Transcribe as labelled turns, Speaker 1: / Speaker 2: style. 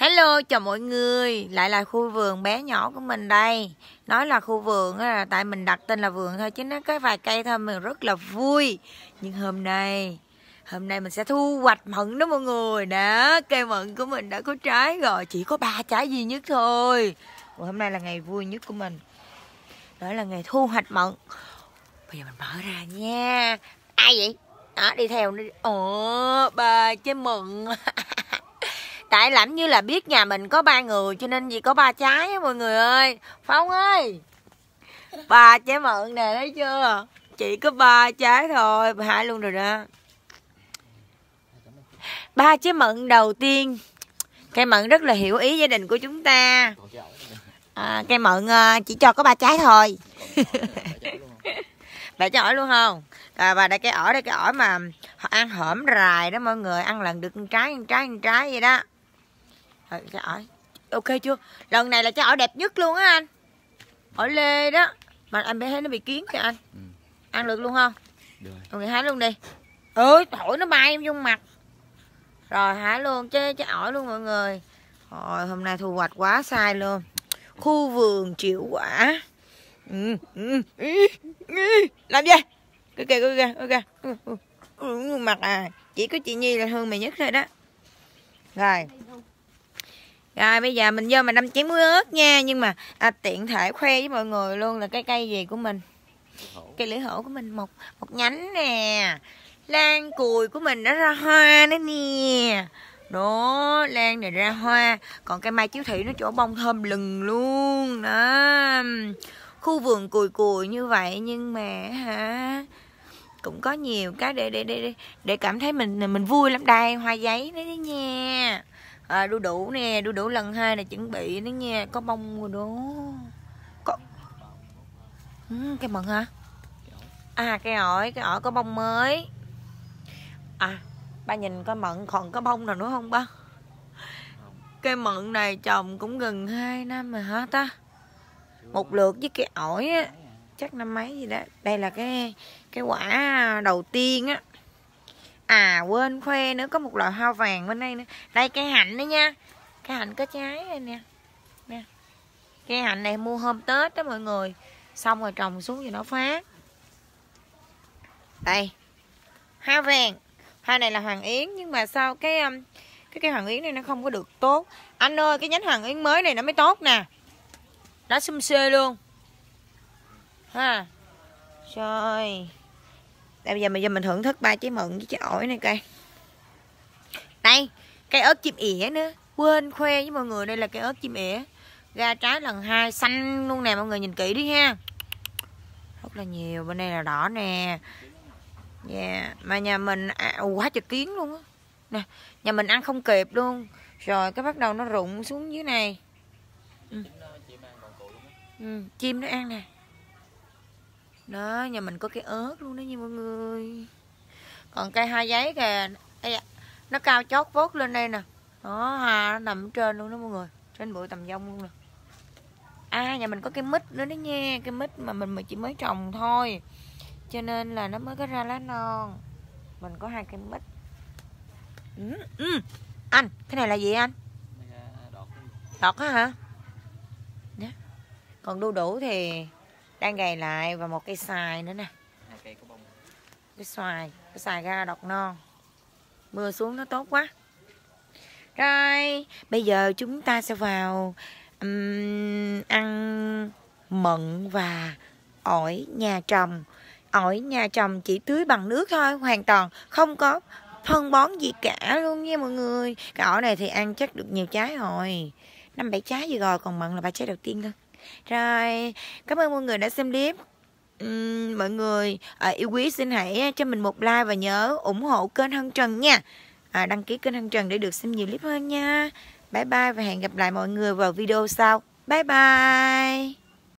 Speaker 1: Hello chào mọi người Lại là khu vườn bé nhỏ của mình đây Nói là khu vườn là Tại mình đặt tên là vườn thôi Chứ nó có vài cây thôi mình rất là vui Nhưng hôm nay Hôm nay mình sẽ thu hoạch mận đó mọi người Đó cây mận của mình đã có trái rồi Chỉ có ba trái duy nhất thôi Và Hôm nay là ngày vui nhất của mình Đó là ngày thu hoạch mận Bây giờ mình mở ra nha Ai vậy? Đó đi theo đi Ồ bà trái mận tại làm như là biết nhà mình có ba người cho nên gì có ba trái á mọi người ơi phong ơi ba trái mượn nè thấy chưa chỉ có ba trái thôi hai luôn rồi đó ba trái mận đầu tiên cây mận rất là hiểu ý gia đình của chúng ta à, cây mận à, chỉ cho có ba trái thôi bà trái ổi luôn không à, và đây cái ổi đây cái ổi mà ăn hổm rài đó mọi người ăn lần được một trái một trái một trái vậy đó Ờ, cái ỏi ok chưa lần này là cái ỏi đẹp nhất luôn á anh ỏi lê đó mà anh bé thấy nó bị kiến kìa anh ừ. ăn được luôn không được rồi hái luôn đi ơi ừ, thổi nó bay em vung mặt rồi hái luôn chứ chứ ỏi luôn mọi người rồi hôm nay thu hoạch quá sai luôn khu vườn chịu quả ừ, ừ, ừ, ừ. làm gì cứ kìa cứ kìa cứ kìa ừ, mặt à chỉ có chị nhi là hơn mày nhất thôi đó rồi rồi bây giờ mình vô mình đâm chén muối ớt nha Nhưng mà à, tiện thể khoe với mọi người luôn là cái cây gì của mình Cây lưỡi hổ của mình một một nhánh nè Lan cùi của mình nó ra hoa nữa nè Đó lan này ra hoa Còn cây mai chiếu thị nó chỗ bông thơm lừng luôn Đó Khu vườn cùi cùi như vậy nhưng mà hả cũng có nhiều cái để để để để cảm thấy mình mình vui lắm đây hoa giấy đấy, đấy nha à, đu đủ nè đu đủ lần hai này chuẩn bị nó nha có bông rồi đó có ừ, cái mận hả à cái ổi cái ổi có bông mới à ba nhìn coi mận còn có bông nào nữa không ba cái mận này trồng cũng gần 2 năm rồi hả ta một lượt với cái ổi á chắc năm mấy gì đó đây là cái cái quả đầu tiên á à quên khoe nữa có một loại hoa vàng bên đây nữa đây cây hạnh đấy nha cây hạnh có trái đây nè nè cây hạnh này mua hôm tết đó mọi người xong rồi trồng xuống thì nó phát đây hoa vàng hoa này là hoàng yến nhưng mà sao cái um, cái cây hoàng yến này nó không có được tốt anh ơi cái nhánh hoàng yến mới này nó mới tốt nè đã xum xê luôn ha trời bây giờ mình giờ mình thưởng thức ba trái mận với trái ổi này cây đây cây ớt chim ỉa nữa quên khoe với mọi người đây là cây ớt chim ỉa ra trái lần hai xanh luôn nè mọi người nhìn kỹ đi ha rất là nhiều bên đây là đỏ nè yeah. mà nhà mình à, quá trời kiến luôn á nè nhà mình ăn không kịp luôn rồi cái bắt đầu nó rụng xuống dưới này ừ. ừ. chim nó ăn nè đó nhà mình có cái ớt luôn đó nha mọi người còn cây hai giấy kìa Ê, dạ, nó cao chót vót lên đây nè đó hoa nó nằm trên luôn đó mọi người trên bụi tầm dông luôn nè à nhà mình có cái mít nữa đó nha cái mít mà mình mà chỉ mới trồng thôi cho nên là nó mới có ra lá non mình có hai cây mít ừ, ừ. anh cái này là gì anh à, đọt hả hả dạ. còn đu đủ thì đang gầy lại và một cây xoài nữa nè cái xoài cái xoài ra đọt non mưa xuống nó tốt quá rồi bây giờ chúng ta sẽ vào um, ăn mận và ổi nhà trồng ổi nhà trồng chỉ tưới bằng nước thôi hoàn toàn không có phân bón gì cả luôn nha mọi người cái ổi này thì ăn chắc được nhiều trái rồi năm bảy trái gì rồi còn mận là ba trái đầu tiên thôi rồi cảm ơn mọi người đã xem clip uhm, mọi người à, yêu quý xin hãy cho mình một like và nhớ ủng hộ kênh hân trần nha à, đăng ký kênh hân trần để được xem nhiều clip hơn nha bye bye và hẹn gặp lại mọi người vào video sau bye bye